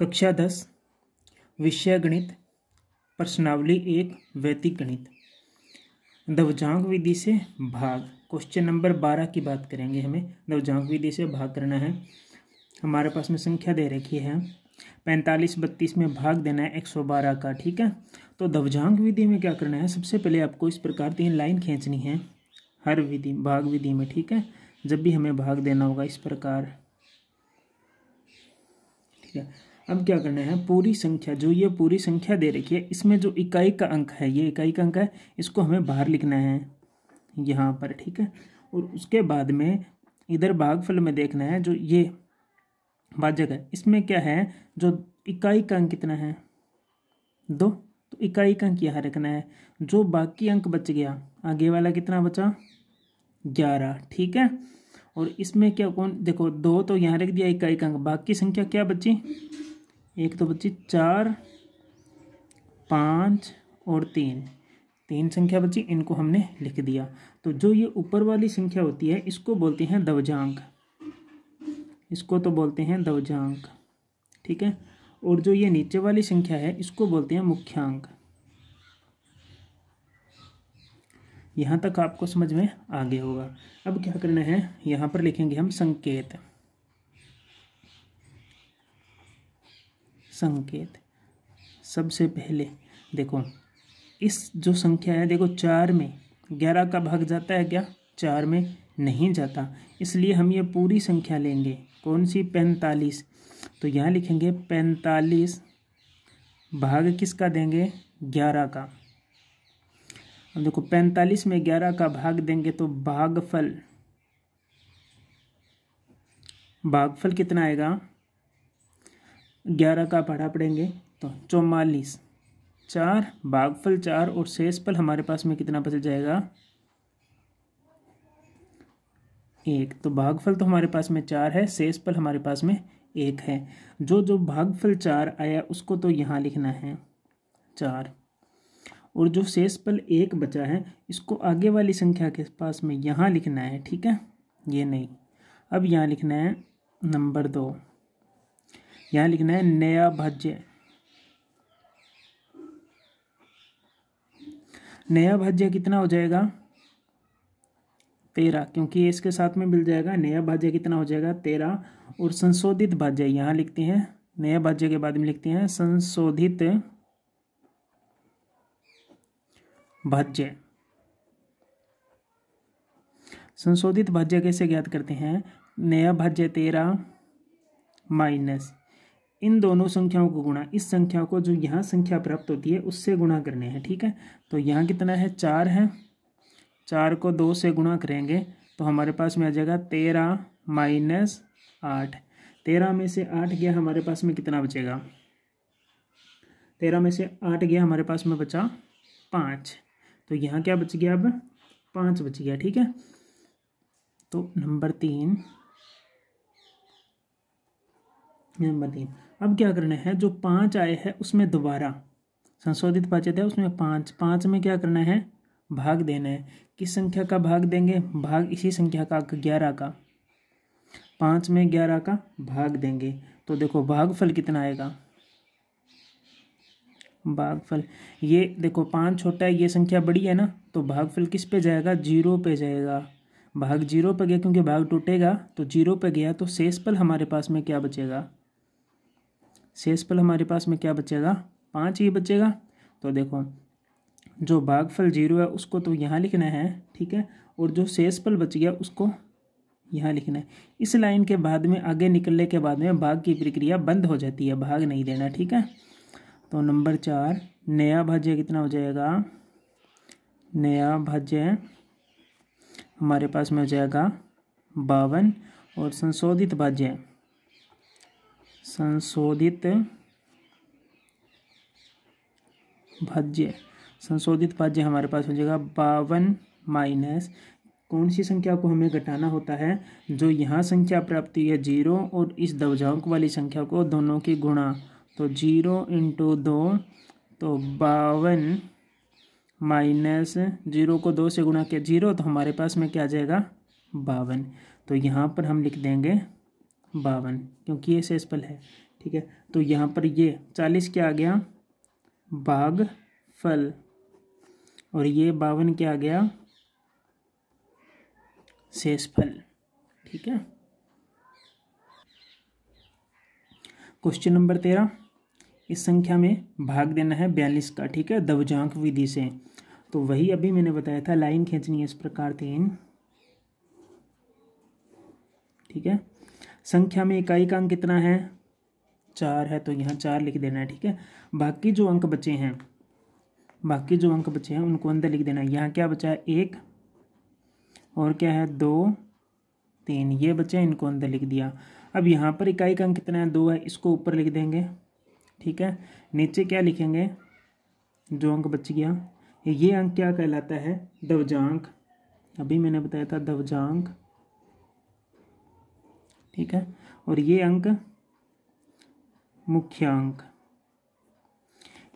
कक्षा दस विषय गणित प्रश्नावली एक वैदिक गणित दवजांग विधि से भाग क्वेश्चन नंबर बारह की बात करेंगे हमें दवजांग विधि से भाग करना है हमारे पास में संख्या दे रखी है पैंतालीस बत्तीस में भाग देना है एक सौ बारह का ठीक है तो दवजांग विधि में क्या करना है सबसे पहले आपको इस प्रकार तीन लाइन खींचनी है हर विधि भाग विधि में ठीक है जब भी हमें भाग देना होगा इस प्रकार ठीक है अब क्या करना है पूरी संख्या जो ये पूरी संख्या दे रखी है इसमें जो इकाई का अंक है ये इकाई का अंक है इसको हमें बाहर लिखना है यहाँ पर ठीक है और उसके बाद में इधर भागफल में देखना है जो ये भाजक है इसमें क्या है जो इकाई का अंक कितना है दो तो इकाई का अंक यहाँ रखना है जो बाकी अंक बच गया आगे वाला कितना बचा ग्यारह ठीक है और इसमें क्या कौन देखो दो तो यहाँ रख दिया इकाई का अंक बाकी संख्या क्या बची एक तो बच्ची चार पाँच और तीन तीन संख्या बची इनको हमने लिख दिया तो जो ये ऊपर वाली संख्या होती है इसको बोलते हैं दवजांक इसको तो बोलते हैं दवजांक ठीक है और जो ये नीचे वाली संख्या है इसको बोलते हैं मुख्यांक यहाँ तक आपको समझ में आ गया होगा अब क्या करना है यहाँ पर लिखेंगे हम संकेत संकेत सबसे पहले देखो इस जो संख्या है देखो चार में ग्यारह का भाग जाता है क्या चार में नहीं जाता इसलिए हम ये पूरी संख्या लेंगे कौन सी पैंतालीस तो यहाँ लिखेंगे पैंतालीस भाग किसका देंगे ग्यारह का अब देखो पैंतालीस में ग्यारह का भाग देंगे तो भागफल भागफल कितना आएगा ग्यारह का पढ़ा पड़ेंगे तो चौवालीस चार भागफल चार और शेषफल हमारे पास में कितना बच जाएगा एक तो भागफल तो हमारे पास में चार है शेषफल हमारे पास में एक है जो जो भागफल चार आया उसको तो यहाँ लिखना है चार और जो शेषफल एक बचा है इसको आगे वाली संख्या के पास में यहाँ लिखना है ठीक है ये नहीं अब यहाँ लिखना है नंबर दो यहाँ लिखना है नया भज्य नया भाज्य कितना हो जाएगा तेरह क्योंकि इसके साथ में मिल जाएगा नया भाज्य कितना हो जाएगा तेरह और संशोधित भाज्य यहाँ लिखते हैं नया भाज्य के बाद में लिखते हैं संशोधित भाज्य संशोधित भाज्य कैसे ज्ञात करते हैं नया भाज्य तेरह माइनस इन दोनों संख्याओं को गुणा इस संख्या को जो यहाँ संख्या प्राप्त होती है उससे गुणा करने हैं ठीक है तो यहाँ कितना है चार है चार को दो से गुणा करेंगे तो हमारे पास में आ जाएगा तेरह माइनस आठ तेरह में से आठ गया हमारे पास में कितना बचेगा तेरह में से आठ गया हमारे पास में बचा पाँच तो यहाँ क्या बच गया अब पाँच बच गया ठीक है तो नंबर तीन नंबर तीन अब क्या करना है जो पाँच आए हैं उसमें दोबारा संशोधित पाचत है उसमें पाँच पाँच में क्या करना है भाग देना है किस संख्या का भाग देंगे भाग इसी संख्या का ग्यारह का पाँच में ग्यारह का भाग देंगे तो देखो भागफल कितना आएगा भागफल ये देखो पाँच छोटा है ये संख्या बड़ी है ना तो भागफल किस पे जाएगा जीरो पे जाएगा भाग जीरो पे गया क्योंकि भाग टूटेगा तो जीरो पे गया तो शेषफल हमारे पास में क्या बचेगा शेषफल हमारे पास में क्या बचेगा पाँच ही बचेगा तो देखो जो भागफल जीरो है उसको तो यहाँ लिखना है ठीक है और जो शेषफल बच गया उसको यहाँ लिखना है इस लाइन के बाद में आगे निकलने के बाद में भाग की प्रक्रिया बंद हो जाती है भाग नहीं देना ठीक है तो नंबर चार नया भाज्य कितना हो जाएगा नया भाज्य हमारे पास में हो जाएगा बावन और संशोधित भाज्य संशोधित भाज्य संशोधित भाज्य हमारे पास हो जाएगा बावन माइनस कौन सी संख्या को हमें घटाना होता है जो यहाँ संख्या प्राप्त हुई है जीरो और इस दवजांक वाली संख्या को दोनों की गुणा तो जीरो इंटू दो तो बावन माइनस जीरो को दो से गुणा किया जीरो तो हमारे पास में क्या आ जाएगा बावन तो यहाँ पर हम लिख देंगे बावन क्योंकि ये सेसफल है ठीक है तो यहाँ पर ये चालीस क्या आ गया बाग फल और ये बावन क्या आ गया सेसफल ठीक है क्वेश्चन नंबर तेरह इस संख्या में भाग देना है बयालीस का ठीक है दवजांक विधि से तो वही अभी मैंने बताया था लाइन खींचनी है इस प्रकार तीन ठीक है संख्या में इकाई का अंक कितना है चार है तो यहाँ चार लिख देना है ठीक है बाकी जो अंक बचे हैं बाकी जो अंक बचे हैं उनको अंदर लिख देना है यहाँ क्या बचा है एक और क्या है दो तीन ये बचे हैं इनको अंदर लिख दिया अब यहाँ पर इकाई का अंक कितना है दो है इसको ऊपर लिख देंगे ठीक है नीचे क्या लिखेंगे जो अंक बच गया ये अंक क्या कहलाता है दवजांक अभी मैंने बताया था दवजांक ठीक है और ये अंक मुख्य अंक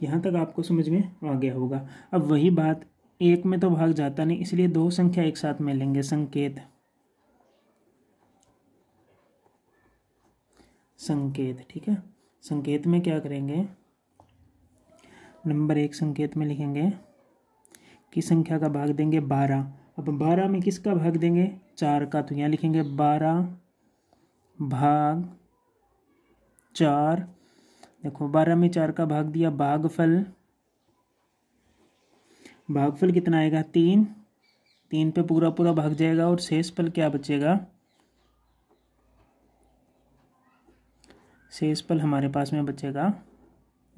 यहाँ तक आपको समझ में आ गया होगा अब वही बात एक में तो भाग जाता नहीं इसलिए दो संख्या एक साथ मिलेंगे संकेत संकेत ठीक है संकेत में क्या करेंगे नंबर एक संकेत में लिखेंगे किस संख्या का भाग देंगे बारह अब बारह में किसका भाग देंगे चार का तो यहाँ लिखेंगे बारह भाग चार देखो बारह में चार का भाग दिया भागफल भागफल कितना आएगा तीन तीन पे पूरा पूरा भाग जाएगा और शेष फल क्या बचेगा शेष पल हमारे पास में बचेगा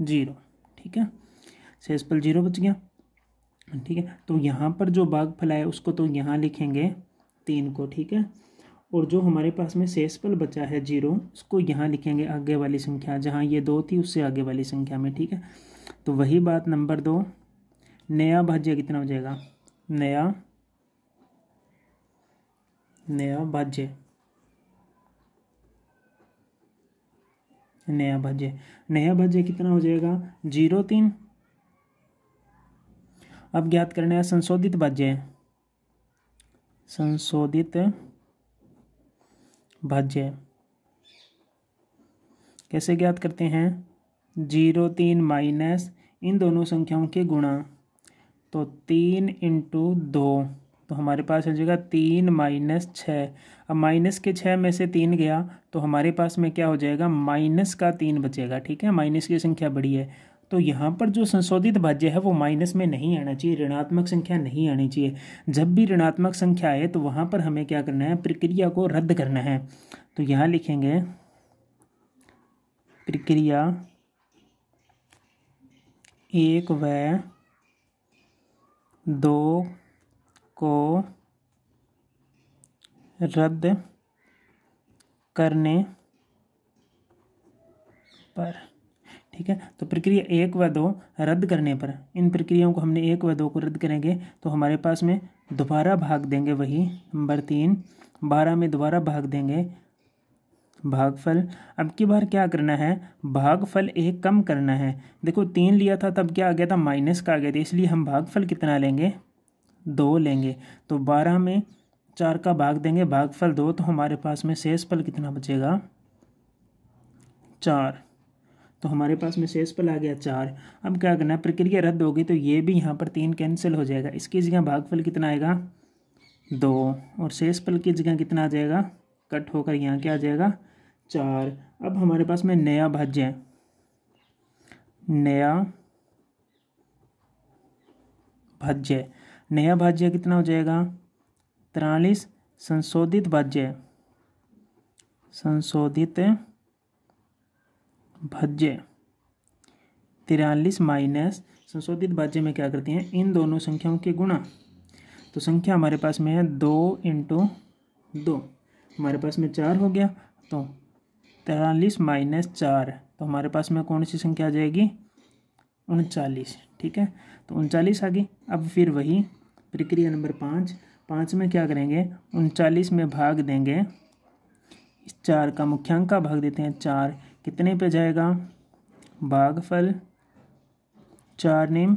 जीरो ठीक है शेष पल जीरो बच गया ठीक है तो यहाँ पर जो भाग है उसको तो यहाँ लिखेंगे तीन को ठीक है और जो हमारे पास में शेष पल बचा है जीरो उसको यहाँ लिखेंगे आगे वाली संख्या जहाँ ये दो थी उससे आगे वाली संख्या में ठीक है तो वही बात नंबर दो नया भाज्य कितना हो जाएगा नया नया भाज्य नया भाज्य नया भाज्य कितना हो जाएगा जीरो तीन अब ज्ञात करना है संशोधित भाज्य संशोधित भाज्य कैसे ज्ञात करते हैं जीरो तीन माइनस इन दोनों संख्याओं के गुणा तो तीन इंटू दो तो हमारे पास हो जाएगा तीन माइनस छः अब माइनस के छः में से तीन गया तो हमारे पास में क्या हो जाएगा माइनस का तीन बचेगा ठीक है माइनस की संख्या बड़ी है तो यहाँ पर जो संशोधित भाज्य है वो माइनस में नहीं आना चाहिए ऋणात्मक संख्या नहीं आनी चाहिए जब भी ऋणात्मक संख्या आए तो वहाँ पर हमें क्या करना है प्रक्रिया को रद्द करना है तो यहाँ लिखेंगे प्रक्रिया एक व दो को रद्द करने पर ठीक है तो प्रक्रिया एक व दो रद्द करने पर इन प्रक्रियाओं को हमने एक व दो को रद्द करेंगे तो हमारे पास में दोबारा भाग देंगे वही नंबर तीन बारह में दोबारा भाग देंगे भागफल अब की बार क्या करना है भागफल एक कम करना है देखो तीन लिया था तब क्या आ गया था माइनस का आ गया था इसलिए हम भागफल कितना लेंगे दो लेंगे तो बारह में चार का भाग देंगे भागफल दो तो हमारे पास में शेष फल कितना बचेगा चार तो हमारे पास में शेष पल आ गया चार अब क्या करना है प्रक्रिया रद्द होगी तो ये भी यहाँ पर तीन कैंसिल हो जाएगा इसकी जगह भागफल कितना आएगा दो और शेष पल की जगह कितना आ जाएगा कट होकर यहाँ क्या आ जाएगा चार अब हमारे पास में नया भाज्य है नया भाज्य नया भाज्य कितना हो जाएगा तिरालीस संशोधित भाज्य संशोधित भज्य तिरालीस माइनस संशोधित भाज्य में क्या करते हैं इन दोनों संख्याओं के गुणा तो संख्या हमारे पास में है दो इंटू दो हमारे पास में चार हो गया तो तिरालीस माइनस चार तो हमारे पास में कौन सी संख्या आ जाएगी उनचालीस ठीक है तो उनचालीस आ गई अब फिर वही प्रक्रिया नंबर पाँच पाँच में क्या करेंगे उनचालीस में भाग देंगे इस चार का मुख्यांक का भाग देते हैं चार कितने पे जाएगा बागफल चार नेम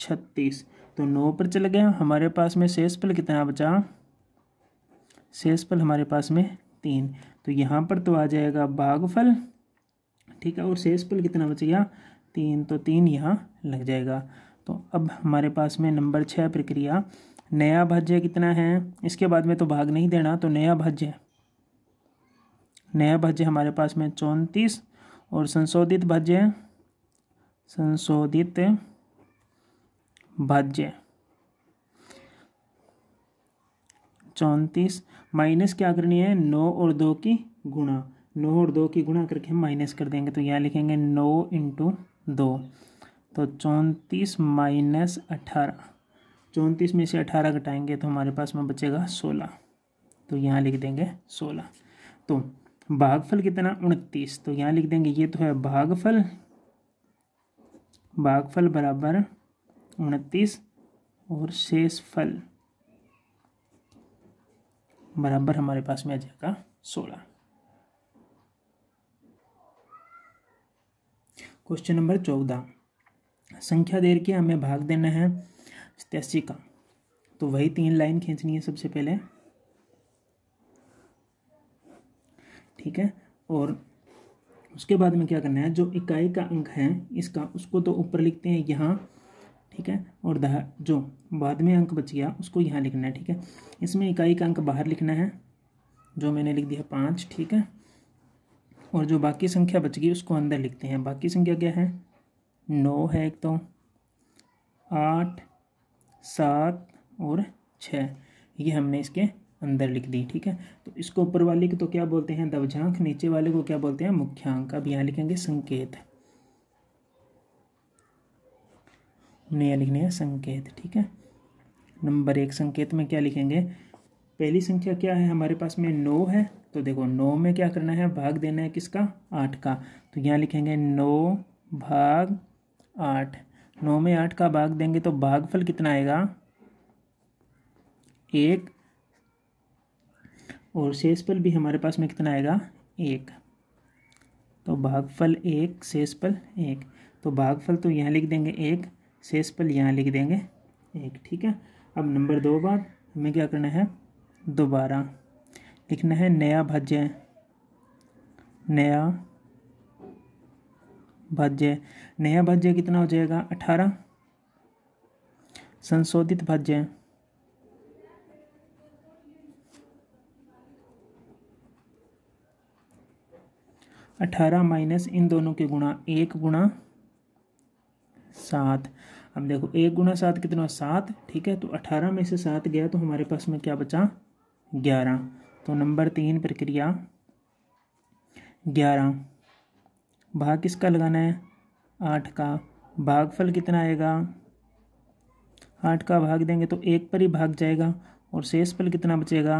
छत्तीस तो नौ पर चले गया हमारे पास में पल कितना बचा पल हमारे पास में तीन तो यहाँ पर तो आ जाएगा बागफल ठीक है और पल कितना बच गया तीन तो तीन यहाँ लग जाएगा तो अब हमारे पास में नंबर छः प्रक्रिया नया भाज्य कितना है इसके बाद में तो भाग नहीं देना तो नया भाज्य नया भाज्य हमारे पास में चौंतीस और संशोधित भाज्य संशोधित भाज्य चौंतीस माइनस क्या करनी है नौ और दो की गुणा नौ और दो की गुणा करके हम माइनस कर देंगे तो यहाँ लिखेंगे नौ इंटू दो तो चौंतीस माइनस अठारह चौंतीस में से अठारह घटाएंगे तो हमारे पास में बचेगा सोलह तो यहाँ लिख देंगे सोलह तो भागफल कितना उनतीस तो यहाँ लिख देंगे ये तो है भागफल भागफल बराबर उनतीस और शेष फल बराबर हमारे पास में आ जाएगा सोलह क्वेश्चन नंबर चौदह संख्या देर के हमें भाग देना है सतासी का तो वही तीन लाइन खींचनी है सबसे पहले ठीक है और उसके बाद में क्या करना है जो इकाई का अंक है इसका उसको तो ऊपर लिखते हैं यहाँ ठीक है और दह जो बाद में अंक बच गया उसको यहाँ लिखना है ठीक है इसमें इकाई का अंक बाहर लिखना है जो मैंने लिख दिया पाँच ठीक है और जो बाकी संख्या बच गई उसको अंदर लिखते हैं बाकी संख्या क्या है नौ है एक तो आठ सात और छः ये हमने इसके अंदर लिख दी ठीक है तो इसको ऊपर वाले को तो क्या बोलते हैं दवझांक नीचे वाले को क्या बोलते हैं मुख्यांक अब यहाँ लिखेंगे संकेत नया लिखने हैं संकेत ठीक है नंबर एक संकेत में क्या लिखेंगे पहली संख्या क्या है हमारे पास में नौ है तो देखो नौ में क्या करना है भाग देना है किसका आठ का तो यहाँ लिखेंगे नौ भाग आठ नौ में आठ का भाग देंगे तो भागफल कितना आएगा एक और शेषफल भी हमारे पास में कितना आएगा एक तो भागफल एक शेषफल एक तो भागफल तो यहाँ लिख देंगे एक शेषफल यहाँ लिख देंगे एक ठीक है अब नंबर दो बात हमें क्या करना है दोबारा लिखना है नया भाज्य नया भाज्य नया भाज्य कितना हो जाएगा अठारह संशोधित भाज्य अठारह माइनस इन दोनों के गुणा एक गुणा सात अब देखो एक गुणा सात कितना सात ठीक है तो अठारह में से सात गया तो हमारे पास में क्या बचा ग्यारह तो नंबर तीन प्रक्रिया ग्यारह भाग किसका लगाना है आठ का भागफल कितना आएगा आठ का भाग देंगे तो एक पर ही भाग जाएगा और शेषफल कितना बचेगा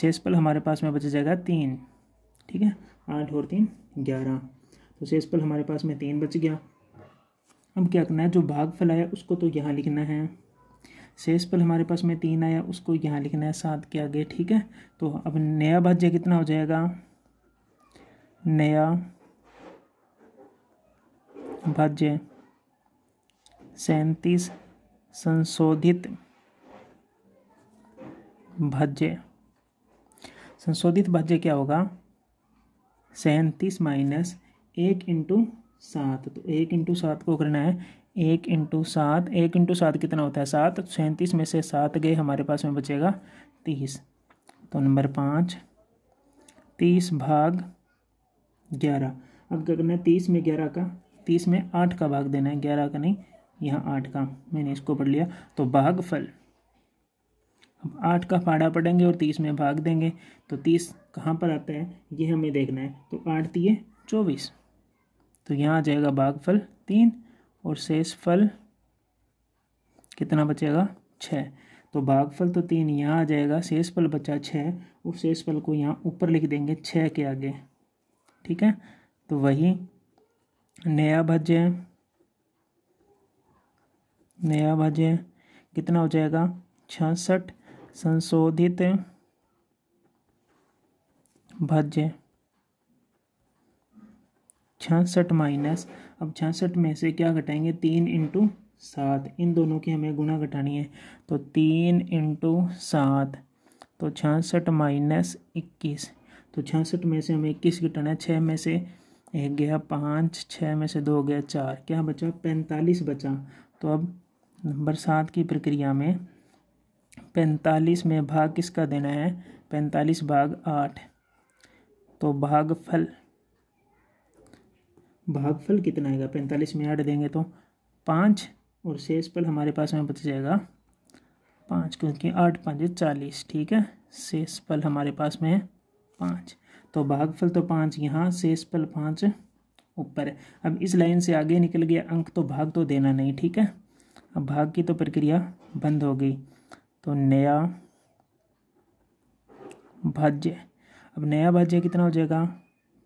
शेषफल हमारे पास में बच जाएगा तीन ठीक है आठ और तीन ग्यारह तो शेष पल हमारे पास में तीन बच गया अब क्या करना है जो भाग फल आया उसको तो यहाँ लिखना है शेष पल हमारे पास में तीन आया उसको यहाँ लिखना है सात के आगे ठीक है तो अब नया भाज्य कितना हो जाएगा नया भाज्य सैंतीस संशोधित भाज्य संशोधित भाज्य क्या होगा सैंतीस माइनस एक इंटू सात तो एक इंटू सात को करना है एक इंटू सात एक इंटू सात कितना होता है सात तो सैंतीस में से सात गए हमारे पास में बचेगा तीस तो नंबर पाँच तीस भाग ग्यारह अब क्या करना है तीस में ग्यारह का तीस में आठ का भाग देना है ग्यारह का नहीं यहाँ आठ का मैंने इसको पढ़ लिया तो भागफल हम आठ का फाड़ा पढ़ेंगे और तीस में भाग देंगे तो तीस कहाँ पर आता है ये हमें देखना है तो आठ दिए चौबीस तो यहाँ आ जाएगा भाग फल तीन और शेष फल कितना बचेगा छः तो भागफल तो तीन यहाँ आ जाएगा शेष फल बचा छः और शेष फल को यहाँ ऊपर लिख देंगे छः के आगे ठीक है तो वही नया भज्य नया भज्य कितना हो जाएगा छियासठ संशोधित भज्य छसठ माइनस अब छसठ में से क्या घटाएंगे तीन इंटू सात इन दोनों की हमें गुणा घटानी है तो तीन इंटू सात तो छसठ माइनस इक्कीस तो छसठ में से हमें इक्कीस घटाना है छः में से एक गया पाँच छः में से दो गया चार क्या बचा पैंतालीस बचा तो अब नंबर सात की प्रक्रिया में पैंतालीस में भाग किसका देना है पैंतालीस भाग आठ तो भागफल भागफल कितना आएगा पैंतालीस में आठ देंगे तो पाँच और शेष हमारे पास में बच जाएगा पाँच क्योंकि आठ पाँच चालीस ठीक है शेष हमारे पास में है पाँच तो भागफल तो पाँच यहाँ शेष पाँच ऊपर है अब इस लाइन से आगे निकल गया अंक तो भाग तो देना नहीं ठीक है अब भाग की तो प्रक्रिया बंद हो गई तो नया भाज्य अब नया भाज्य कितना हो जाएगा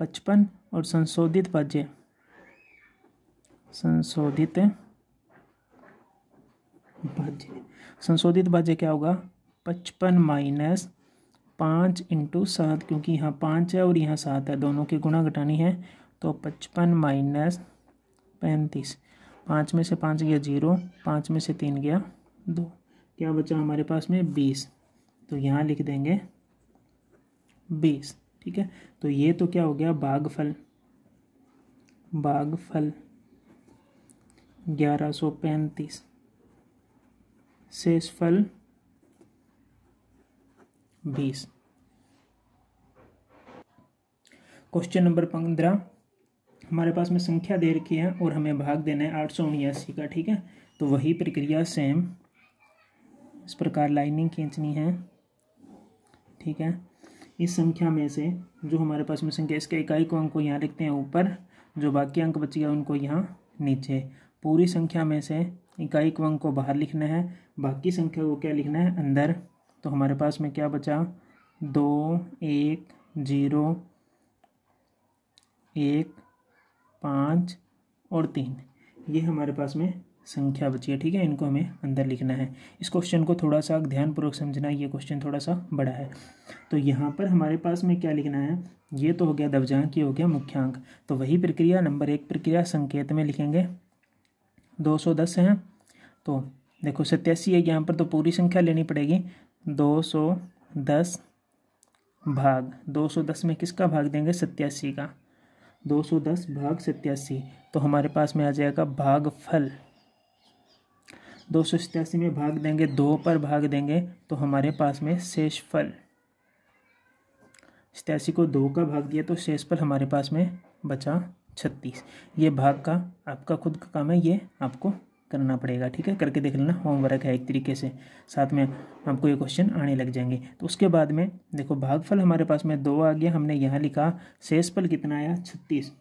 पचपन और संशोधित भाज्य संशोधित भाज्य संशोधित भाज्य क्या होगा पचपन माइनस पाँच इंटू सात क्योंकि यहाँ पाँच है और यहाँ सात है दोनों की गुणा घटानी है तो पचपन माइनस पैंतीस पाँच में से पाँच गया जीरो पाँच में से तीन गया दो क्या बचा हमारे पास में बीस तो यहाँ लिख देंगे बीस ठीक है तो ये तो क्या हो गया बागफल बागफल ग्यारह सौ पैंतीस शेष फल बीस क्वेश्चन नंबर पंद्रह हमारे पास में संख्या दे रखी है और हमें भाग देना है आठ सौ उन्यासी का ठीक है तो वही प्रक्रिया सेम इस प्रकार लाइनिंग खींचनी है ठीक है इस संख्या में से जो हमारे पास में संख्या इसके इकाई को अंक यहाँ लिखते हैं ऊपर जो बाकी अंक बच गया उनको यहाँ नीचे पूरी संख्या में से इकाई को अंक को बाहर लिखना है बाकी संख्या को क्या लिखना है अंदर तो हमारे पास में क्या बचा दो एक जीरो एक पाँच और तीन ये हमारे पास में संख्या बची है ठीक है इनको हमें अंदर लिखना है इस क्वेश्चन को थोड़ा सा ध्यानपूर्वक समझना ये क्वेश्चन थोड़ा सा बड़ा है तो यहाँ पर हमारे पास में क्या लिखना है ये तो हो गया दबजांक ये हो गया मुख्यांक तो वही प्रक्रिया नंबर एक प्रक्रिया संकेत में लिखेंगे दो सौ दस है तो देखो सत्यासी है यहाँ पर तो पूरी संख्या लेनी पड़ेगी दो सौ दस भाग दो सौ दस में किसका भाग देंगे सत्यासी का दो सौ दस भाग सत्यासी तो हमारे पास में आ जाएगा भागफल दो सौ सतासी में भाग देंगे दो पर भाग देंगे तो हमारे पास में शेष फल सतासी को दो का भाग दिया तो शेषफल हमारे पास में बचा छत्तीस ये भाग का आपका खुद का काम है ये आपको करना पड़ेगा ठीक है करके देख लेना होमवर्क है एक तरीके से साथ में आपको ये क्वेश्चन आने लग जाएंगे तो उसके बाद में देखो भागफल हमारे पास में दो आ गया हमने यहाँ लिखा शेषफल कितना आया छत्तीस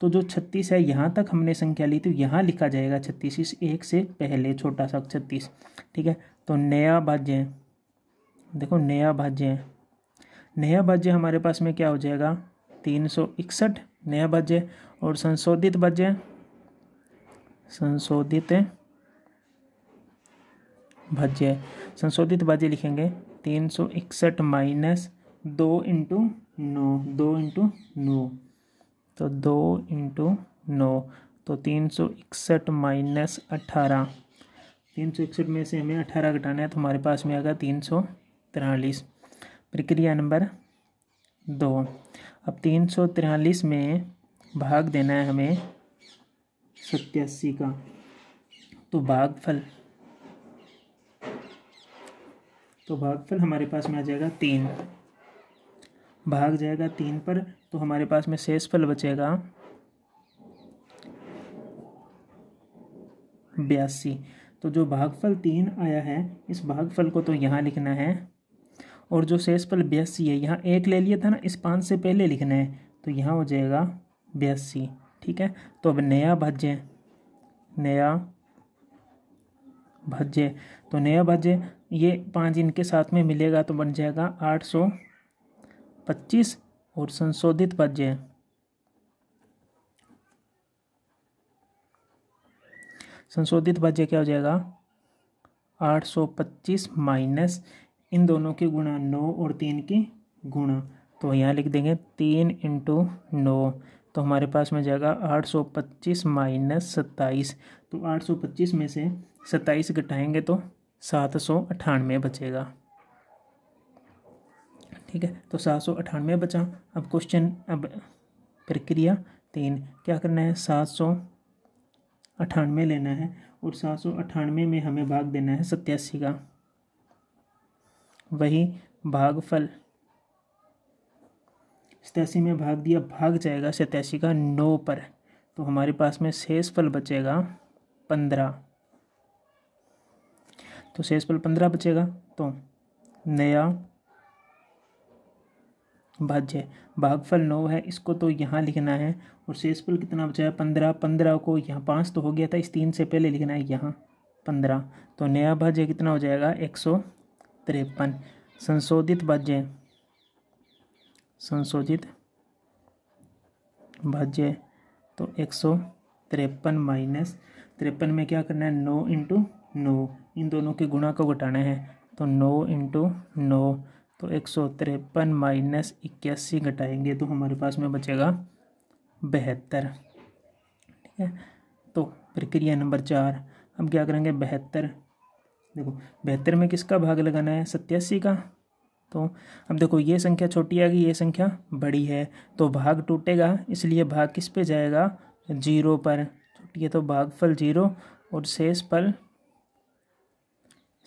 तो जो छत्तीस है यहाँ तक हमने संख्या ली तो यहाँ लिखा जाएगा छत्तीस इस एक से पहले छोटा सा छत्तीस ठीक है तो नया भाज्य देखो नया भाज्य नया भाज्य हमारे पास में क्या हो जाएगा तीन सौ इकसठ नया भाज्य और संशोधित भाज्य संशोधित भाज्य संशोधित भाज्य लिखेंगे तीन सौ इकसठ माइनस दो इंटू नौ दो इंटू नौ तो दो इंटू नौ तो तीन सौ इकसठ माइनस अट्ठारह तीन सौ इकसठ में से हमें अट्ठारह घटाना है तो हमारे पास में आएगा तीन सौ तिरालीस प्रक्रिया नंबर दो अब तीन सौ तिरालीस में भाग देना है हमें सत्यासी का तो भागफल तो भागफल हमारे पास में आ जाएगा तीन भाग जाएगा तीन पर तो हमारे पास में शेषफल बचेगा बयासी तो जो भागफल तीन आया है इस भागफल को तो यहाँ लिखना है और जो शेषफल बयासी है यहाँ एक ले लिया था ना इस पाँच से पहले लिखना है तो यहाँ हो जाएगा बयासी ठीक है तो अब नया भाज्य नया भाज्य तो नया भाज्य ये पाँच इनके साथ में मिलेगा तो बन जाएगा आठ सौ पच्चीस और संशोधित पद्य संशोधित पद्य क्या हो जाएगा आठ सौ पच्चीस माइनस इन दोनों के गुणा नौ और तीन के गुणा तो यहाँ लिख देंगे तीन इंटू नौ तो हमारे पास में जाएगा आठ सौ पच्चीस माइनस सत्ताईस तो आठ सौ पच्चीस में से सत्ताईस घटाएंगे तो सात सौ अट्ठानवे बचेगा ठीक है तो सात सौ अठानवे बचा अब क्वेश्चन अब प्रक्रिया तीन क्या करना है सात सौ अठानवे लेना है और सात सौ अठानवे में हमें भाग देना है सत्यासी का वही भागफल सतासी में भाग दिया भाग जाएगा सत्यासी का नौ पर तो हमारे पास में शेष फल बचेगा पंद्रह तो शेष फल पंद्रह बचेगा तो नया भाज्य भागफल नौ है इसको तो यहाँ लिखना है और शेषफल कितना बचा है पंद्रह पंद्रह को यहाँ पाँच तो हो गया था इस तीन से पहले लिखना है यहाँ पंद्रह तो नया भाज्य कितना हो जाएगा एक सौ तिरपन संशोधित भाज्य संशोधित भाज्य तो एक सौ तिरपन माइनस तिरपन में क्या करना है नौ इंटू नौ इन दोनों के गुणा को घटाना है तो नौ इंटू नौ तो एक सौ तिरपन माइनस इक्यासी घटाएंगे तो हमारे पास में बचेगा बहत्तर ठीक है तो प्रक्रिया नंबर चार हम क्या करेंगे बहत्तर देखो बहत्तर में किसका भाग लगाना है सत्यासी का तो अब देखो ये संख्या छोटी आ गई ये संख्या बड़ी है तो भाग टूटेगा इसलिए भाग किस पे जाएगा जीरो पर छोटी है तो भागफल जीरो और शेष पल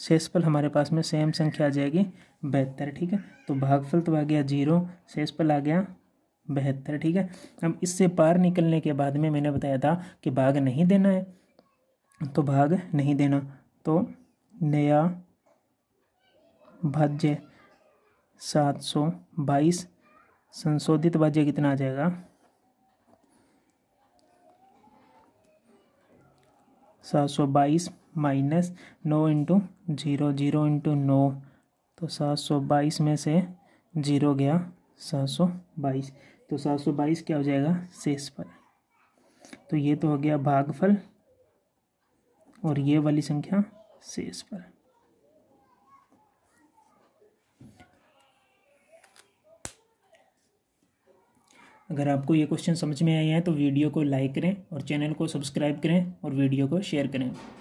शेष पल हमारे पास में सेम संख्या आ जाएगी बहत्तर ठीक है तो भागफल तो आ गया जीरो शेष पल आ गया बहत्तर ठीक है अब इससे पार निकलने के बाद में मैंने बताया था कि भाग नहीं देना है तो भाग नहीं देना तो नया भाज्य सात सौ बाईस संशोधित भाज्य कितना आ जाएगा सात सौ बाईस माइनस नौ इंटू जीरो जीरो इंटू नौ तो सात सौ बाईस में से ज़ीरो गया सात सौ बाईस तो सात सौ बाईस क्या हो जाएगा शेष पर तो ये तो हो गया भागफल और ये वाली संख्या शेष पर अगर आपको ये क्वेश्चन समझ में आए हैं तो वीडियो को लाइक करें और चैनल को सब्सक्राइब करें और वीडियो को शेयर करें